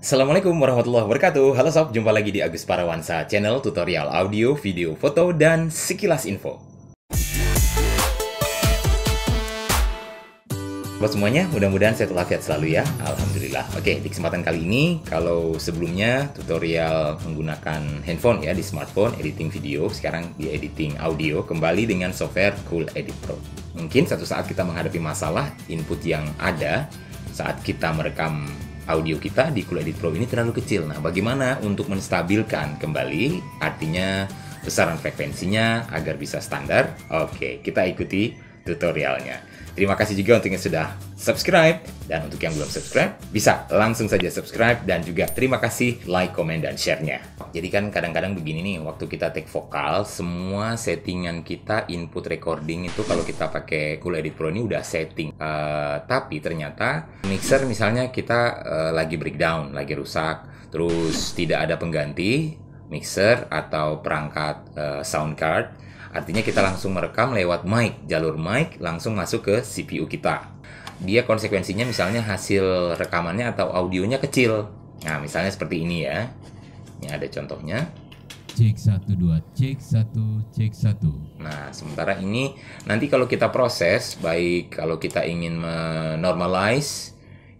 Assalamualaikum warahmatullahi wabarakatuh. Halo sob, jumpa lagi di Agus Parawansa channel tutorial audio, video, foto, dan sekilas info. Buat semuanya, mudah-mudahan saya telah lihat selalu ya. Alhamdulillah. Oke, di kesempatan kali ini, kalau sebelumnya tutorial menggunakan handphone ya di smartphone, editing video, sekarang di editing audio, kembali dengan software Cool Edit Pro. Mungkin satu saat kita menghadapi masalah input yang ada saat kita merekam audio kita di Cool Edit Pro ini terlalu kecil. Nah, bagaimana untuk menstabilkan kembali artinya besaran frekuensinya agar bisa standar? Oke, kita ikuti tutorialnya. Terima kasih juga untuk yang sudah subscribe dan untuk yang belum subscribe bisa langsung saja subscribe dan juga terima kasih like, komen dan share-nya. Jadi kan kadang-kadang begini nih waktu kita take vokal semua settingan kita input recording itu kalau kita pakai Cool Edit Pro ini udah setting. Uh, tapi ternyata mixer misalnya kita uh, lagi breakdown, lagi rusak, terus tidak ada pengganti mixer atau perangkat uh, sound card. Artinya kita langsung merekam lewat mic, jalur mic langsung masuk ke CPU kita. Dia konsekuensinya misalnya hasil rekamannya atau audionya kecil. Nah, misalnya seperti ini ya. Ini ada contohnya. Cek satu dua, cek satu, cek satu. Nah, sementara ini nanti kalau kita proses baik kalau kita ingin menormalize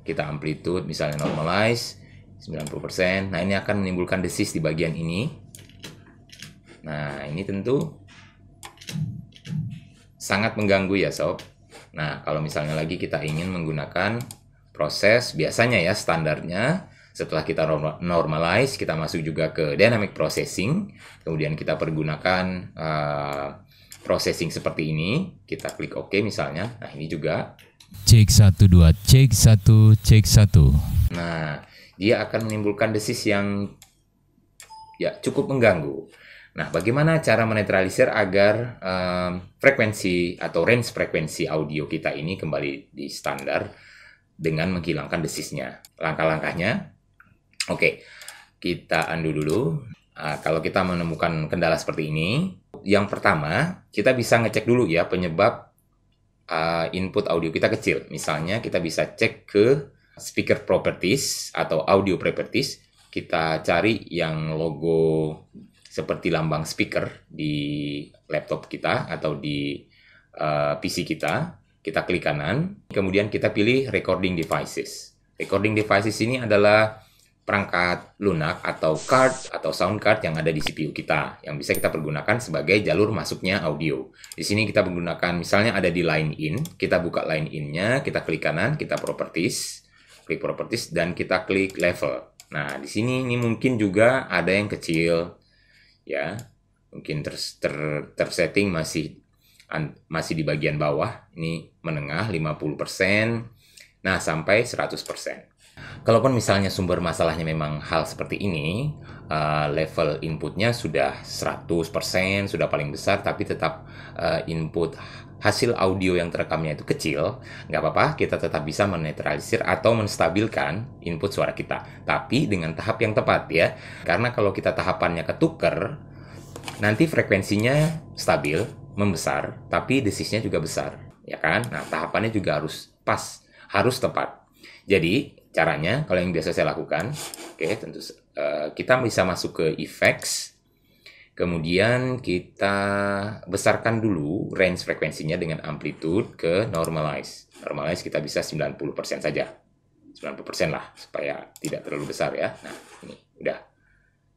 kita amplitude misalnya normalize 90%. Nah, ini akan menimbulkan desis di bagian ini. Nah, ini tentu sangat mengganggu ya, sob. Nah, kalau misalnya lagi kita ingin menggunakan proses biasanya ya standarnya setelah kita normalize, kita masuk juga ke dynamic processing. Kemudian kita pergunakan uh, processing seperti ini. Kita klik OK misalnya. Nah, ini juga. Cek 1, 2, cek 1, cek 1. Nah, dia akan menimbulkan desis yang ya cukup mengganggu. Nah, bagaimana cara menetralisir agar um, frekuensi atau range frekuensi audio kita ini kembali di standar dengan menghilangkan desisnya? Langkah-langkahnya, oke, okay, kita undo dulu. Uh, kalau kita menemukan kendala seperti ini, yang pertama kita bisa ngecek dulu ya penyebab uh, input audio kita kecil. Misalnya kita bisa cek ke speaker properties atau audio properties kita cari yang logo seperti lambang speaker di laptop kita atau di uh, eh, PC kita kita klik kanan kemudian kita pilih recording devices recording devices ini adalah perangkat lunak atau card atau sound card yang ada di CPU kita yang bisa kita pergunakan sebagai jalur masuknya audio. Di sini kita menggunakan misalnya ada di line in, kita buka line Innya kita klik kanan, kita properties, klik properties dan kita klik level. Nah, di sini ini mungkin juga ada yang kecil ya. Mungkin ter, ter setting masih masih di bagian bawah, ini menengah 50%. Nah, sampai 100%. Kalaupun misalnya sumber masalahnya memang hal seperti ini, eh, level inputnya sudah 100%, sudah paling besar, tapi tetap eh, input hasil audio yang terekamnya itu kecil, nggak apa-apa, kita tetap bisa menetralisir atau menstabilkan input suara kita. Tapi dengan tahap yang tepat ya, karena kalau kita tahapannya ketuker, nanti frekuensinya stabil, membesar, tapi desisnya juga besar, ya kan? Nah, tahapannya juga harus pas, harus tepat. Jadi, caranya kalau yang biasa saya lakukan, oke, okay, tentu uh, kita bisa masuk ke effects, Kemudian kita besarkan dulu range frekuensinya dengan amplitude ke normalize. Normalize kita bisa 90% saja. 90% lah supaya tidak terlalu besar ya. Nah, ini udah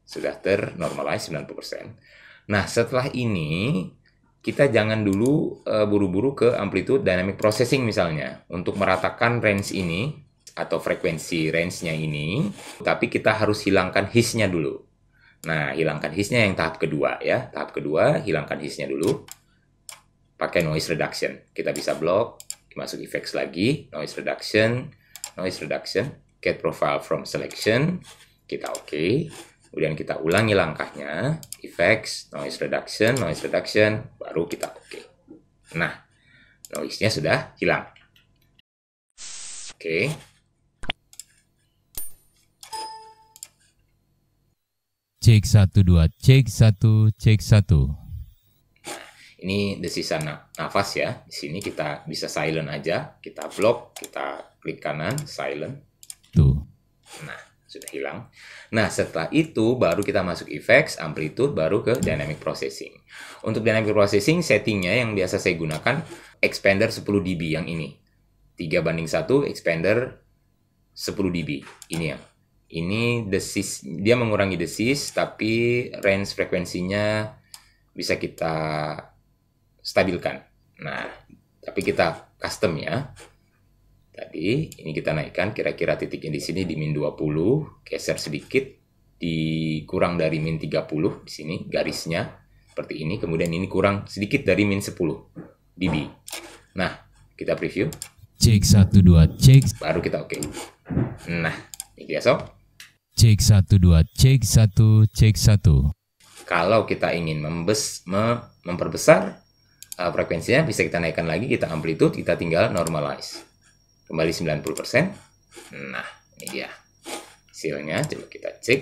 sudah ternormalize 90%. Nah, setelah ini kita jangan dulu eh, buru-buru uh, ke amplitude dynamic processing misalnya untuk meratakan range ini atau frekuensi range-nya ini, tapi kita harus hilangkan hisnya dulu. Nah, hilangkan hisnya yang tahap kedua ya. Tahap kedua, hilangkan hisnya dulu. Pakai noise reduction. Kita bisa block, masuk effects lagi, noise reduction, noise reduction, get profile from selection. Kita oke. Okay. Kemudian kita ulangi langkahnya, effects, noise reduction, noise reduction, baru kita oke. Okay. Nah, noise-nya sudah hilang. Oke. Okay. Cek satu dua, cek satu, cek satu. Nah Ini desisa nafas ya. Di sini kita bisa silent aja. Kita blok, kita klik kanan, silent. Tuh. Nah, sudah hilang. Nah, setelah itu baru kita masuk effects, amplitude, baru ke dynamic processing. Untuk dynamic processing, settingnya yang biasa saya gunakan expander 10 dB yang ini. 3 banding 1, expander 10 dB. Ini yang ini desis dia mengurangi desis tapi range frekuensinya bisa kita stabilkan. Nah, tapi kita custom ya. Tadi ini kita naikkan kira-kira titiknya di sini di min 20, geser sedikit di kurang dari min 30 di sini garisnya seperti ini, kemudian ini kurang sedikit dari min 10 dB. Nah, kita preview. Cek 1 2 cek. Baru kita oke. Okay. Nah, ini dia sob. Cek satu dua, cek satu, cek satu. Kalau kita ingin membes, me, memperbesar uh, frekuensinya, bisa kita naikkan lagi, kita amplitude, kita tinggal normalize. Kembali 90%. Nah, ini dia. Hasilnya, coba kita cek.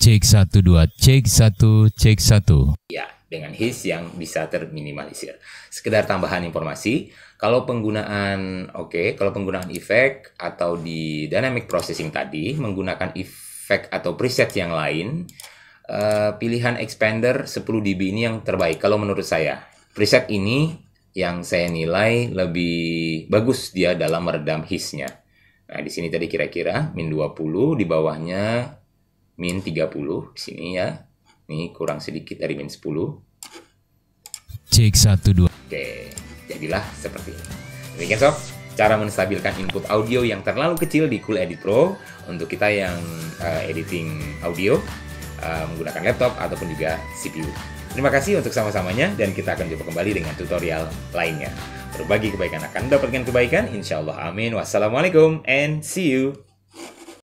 Cek 1, 2, cek satu, cek satu. Ya, dengan his yang bisa terminimalisir. Sekedar tambahan informasi, kalau penggunaan oke, okay, kalau penggunaan efek atau di dynamic processing tadi menggunakan efek atau preset yang lain, uh, pilihan expander 10 dB ini yang terbaik kalau menurut saya. Preset ini yang saya nilai lebih bagus dia dalam meredam hisnya. Nah, di sini tadi kira-kira min 20, di bawahnya min 30 di sini ya ini kurang sedikit dari min 10. Cek 1 2. Oke, jadilah seperti ini. Demikian sob, cara menstabilkan input audio yang terlalu kecil di Cool Edit Pro untuk kita yang uh, editing audio uh, menggunakan laptop ataupun juga CPU. Terima kasih untuk sama-samanya dan kita akan jumpa kembali dengan tutorial lainnya. Berbagi kebaikan akan mendapatkan kebaikan, insya Allah amin. Wassalamualaikum and see you.